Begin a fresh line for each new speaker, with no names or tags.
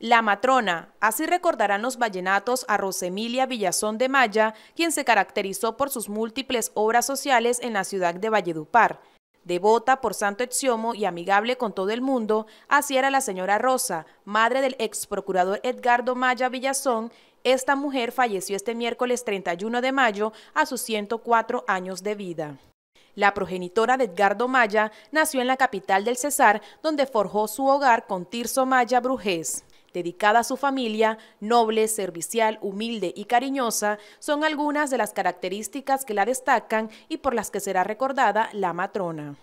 La matrona, así recordarán los vallenatos a Rosemilia Villazón de Maya, quien se caracterizó por sus múltiples obras sociales en la ciudad de Valledupar. Devota por Santo Exiomo y amigable con todo el mundo, así era la señora Rosa, madre del ex procurador Edgardo Maya Villazón. Esta mujer falleció este miércoles 31 de mayo a sus 104 años de vida. La progenitora de Edgardo Maya nació en la capital del Cesar, donde forjó su hogar con Tirso Maya Brujés dedicada a su familia, noble, servicial, humilde y cariñosa, son algunas de las características que la destacan y por las que será recordada la matrona.